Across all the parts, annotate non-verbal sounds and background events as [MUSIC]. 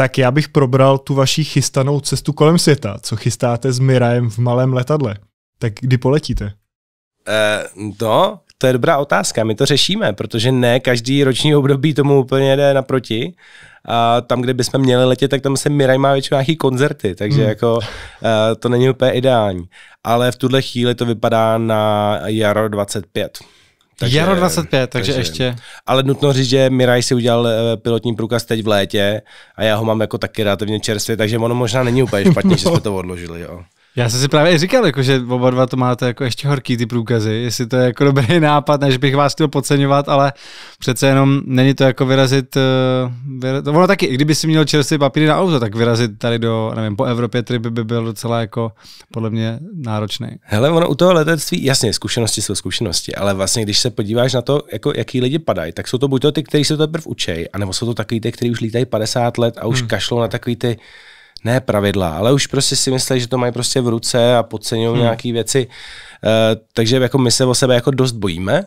tak já bych probral tu vaši chystanou cestu kolem světa, co chystáte s Mirajem v malém letadle. Tak kdy poletíte? Uh, no, to je dobrá otázka. My to řešíme, protože ne každý roční období tomu úplně jde naproti. A tam, kde bychom měli letět, tak tam se Miraj má většinou nějaký koncerty, takže mm. jako uh, to není úplně ideální. Ale v tuhle chvíli to vypadá na jaro 25. Takže, Jaro 25, takže, takže ještě. Ale nutno říct, že Miraj si udělal eh, pilotní průkaz teď v létě a já ho mám jako taky relativně čerstvě, takže ono možná není úplně špatně, že jsme to odložili. Jo. Já jsem si právě říkal, jako, že oba dva to máte jako ještě horký ty průkazy, jestli to je jako dobrý [LAUGHS] nápad, než bych vás chtěl podceňovat, ale přece jenom není to jako vyrazit, eh, vyrazit ono taky, i kdyby si měl čerstvý papíry na auto, tak vyrazit tady do, nevím, po Evropě trip by byl docela jako podle mě náročný. Hele, ono u toho letectví, jasně, zkušenosti jsou zkušenosti, ale vlastně když se podíváš na to, jako jaký lidi padají, tak jsou to buď to ty, kteří se to teprve učej, anebo jsou to takový ty, kteří už lítají 50 let a už hmm. kašlou na takový ty ne pravidla, ale už prostě si myslí, že to mají prostě v ruce a podceňují hmm. nějaké věci. Uh, takže jako my se o sebe jako dost bojíme, uh,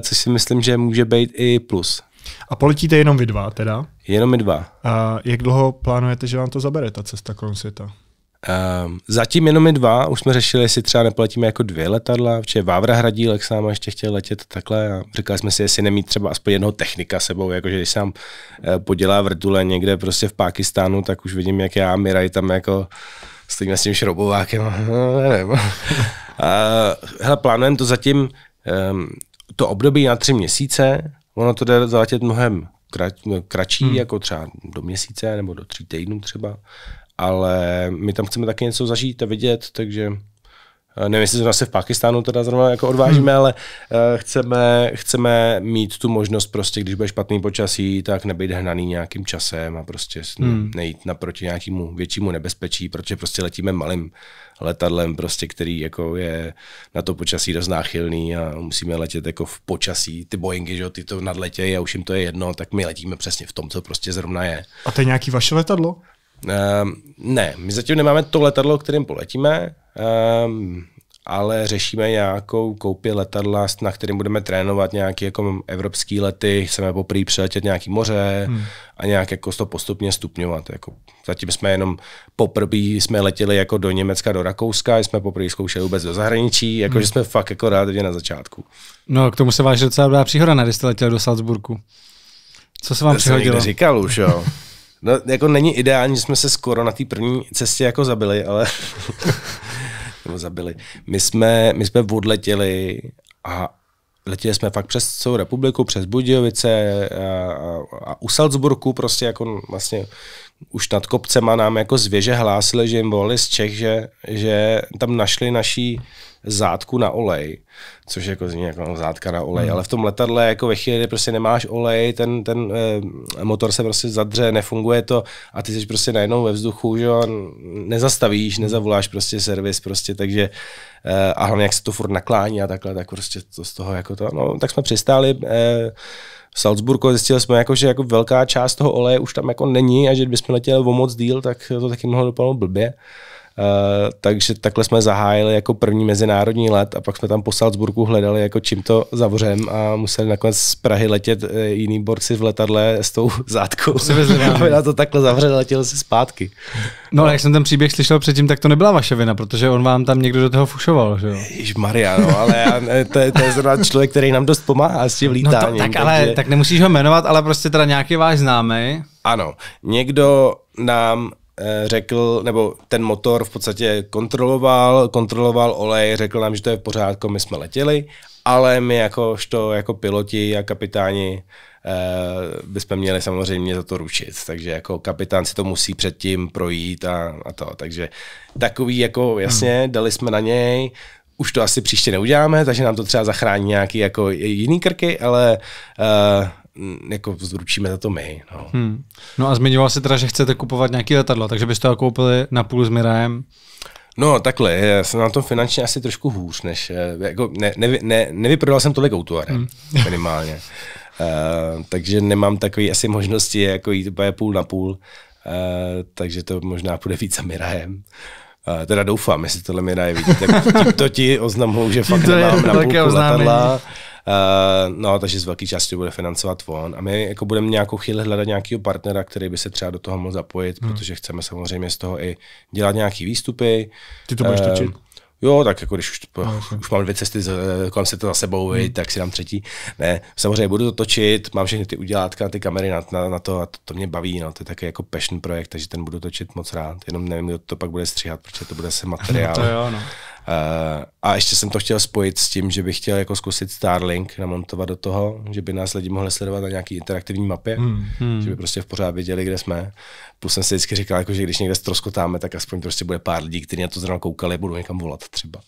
což si myslím, že může být i plus. A poletíte jenom vy dva teda? Jenom my dva. A jak dlouho plánujete, že vám to zabere ta cesta kolem světa? Um, zatím jenom je dva, už jsme řešili, jestli třeba neplatíme jako dvě letadla, protože Vávra hradí, jak sám ještě chtěl letět takhle a říkali jsme si, jestli nemít třeba aspoň jednoho technika sebou, jakože když sám eh, podělá vrtule někde prostě v Pákistánu, tak už vidím, jak já Miraj tam jako stojíme s tím šroubovákem, [LAUGHS] no, nevím. hele, plánujeme to zatím, um, to období na tři měsíce, ono to jde zaletět mnohem krat, kratší, hmm. jako třeba do měsíce nebo do tří týdnů třeba ale my tam chceme taky něco zažít a vidět, takže eh, nevím, jestli zrovna se v Pakistánu teda zrovna jako odvážíme, hmm. ale uh, chceme, chceme mít tu možnost prostě, když bude špatný počasí, tak nebejt hnaný nějakým časem a prostě hmm. nejít naproti nějakému většímu nebezpečí, protože prostě letíme malým letadlem, prostě, který jako je na to počasí dost náchylný a musíme letět jako v počasí. Ty Boeingy, že ty to nadletějí a už jim to je jedno, tak my letíme přesně v tom, co prostě zrovna je. A to je nějaký vaše letadlo? Ehm, ne, my zatím nemáme to letadlo, kterým poletíme, ehm, ale řešíme nějakou koupě letadla, na kterým budeme trénovat nějaké jako evropské lety, chceme poprvé přiletět nějaký moře hmm. a nějak jako to postupně stupňovat. Jako zatím jsme jenom poprvé jsme letěli jako do Německa, do Rakouska, jsme poprvé zkoušeli vůbec do zahraničí, jako hmm. že jsme fakt jako relativně na začátku. No k tomu se váží docela dobrá příhoda, když jste letěli do Salzburku. Co se vám to přihodilo? To říkal už, jo. [LAUGHS] No, jako není ideální, že jsme se skoro na té první cestě jako zabili, ale... [LAUGHS] nebo zabili. My jsme, my jsme odletěli a letěli jsme fakt přes celou republiku, přes Budějovice a, a, a u Salzburku prostě jako vlastně už nad kopcema nám jako zvěže hlásili, že jim volali z Čech, že, že tam našli naší zátku na olej, což jako zní jako zátka na olej, mm. ale v tom letadle jako ve chvíli, kdy prostě nemáš olej, ten, ten e, motor se prostě zadře, nefunguje to a ty jsi prostě najednou ve vzduchu, že jo, nezastavíš, hmm. nezavoláš prostě servis prostě, takže e, a hlavně jak se to furt naklání a takhle, tak prostě to z toho jako to, no tak jsme přistáli e, v Salzburgu zjistili jsme, jako, že jako velká část toho oleje už tam jako není a že kdybychom letěli o moc díl, tak to taky mohlo dopadnout blbě. Eh, takže takhle jsme zahájili jako první mezinárodní let a pak jsme tam po Salzburku hledali, jako čím to zavřem a museli nakonec z Prahy letět eh, jiný borci v letadle s tou zátkou. [LAUGHS] Aby na to takhle zavřeli, letěl si zpátky. No, ale jak jsem ten příběh slyšel předtím, tak to nebyla vaše vina, protože on vám tam někdo do toho fušoval, že jo? Maria, no, ale já, to, je, to je zrovna člověk, který nám dost pomáhá s tím lítáním. No to, tak, takže... ale, tak nemusíš ho jmenovat, ale prostě teda nějaký váš známý. Ano, někdo nám Eh, řekl, nebo ten motor v podstatě kontroloval, kontroloval olej, řekl nám, že to je v pořádku, my jsme letěli, ale my jako, što, jako piloti a kapitáni eh, bychom měli samozřejmě za to ručit. Takže jako kapitán si to musí předtím projít a, a to. Takže takový jako jasně, hmm. dali jsme na něj, už to asi příště neuděláme, takže nám to třeba zachrání nějaký jako jiný krky, ale eh, jako vzručíme za to my. No. Hmm. no a zmiňoval jsi teda, že chcete kupovat nějaký letadlo, takže byste ho koupili na půl s Mirajem? No takhle, já jsem na tom finančně asi trošku hůř, než eh, jako ne, ne, ne, nevyprodal jsem tolik autoarek hmm. [LAUGHS] minimálně. Uh, takže nemám takové asi možnosti jako jít půl na půl, uh, takže to možná půjde víc za Mirajem. Uh, teda doufám, jestli tohle Miraj vidíte, [LAUGHS] to ti oznamuju, že fakt nemám na půlku letadla. Uh, no, takže z velké části bude financovat on. A my jako budeme nějakou chvíli hledat nějakého partnera, který by se třeba do toho mohl zapojit, hmm. protože chceme samozřejmě z toho i dělat nějaký výstupy. Ty to budeš uh, točit? Jo, tak jako když už, no, už mám dvě cesty eh, kolem se to za sebou, hmm. tak si dám třetí. Ne, samozřejmě budu to točit, mám všechny ty udělátka, ty kamery na, na, na to a to, to mě baví, no, to je taky jako passion projekt, takže ten budu točit moc rád, jenom nevím, kdo to pak bude stříhat, protože to bude se materiál. [LAUGHS] No to jo, no. Eh, a ještě jsem to chtěl spojit s tím, že bych chtěl jako zkusit Starlink namontovat do toho, že by nás lidi mohli sledovat na nějaký interaktivní mapě, hmm, hmm. že by prostě v pořád věděli, kde jsme. Plus jsem si vždycky říkal, jako, že když někde stroskotáme, tak aspoň prostě bude pár lidí, kteří na to zrovna koukali, budou někam volat třeba.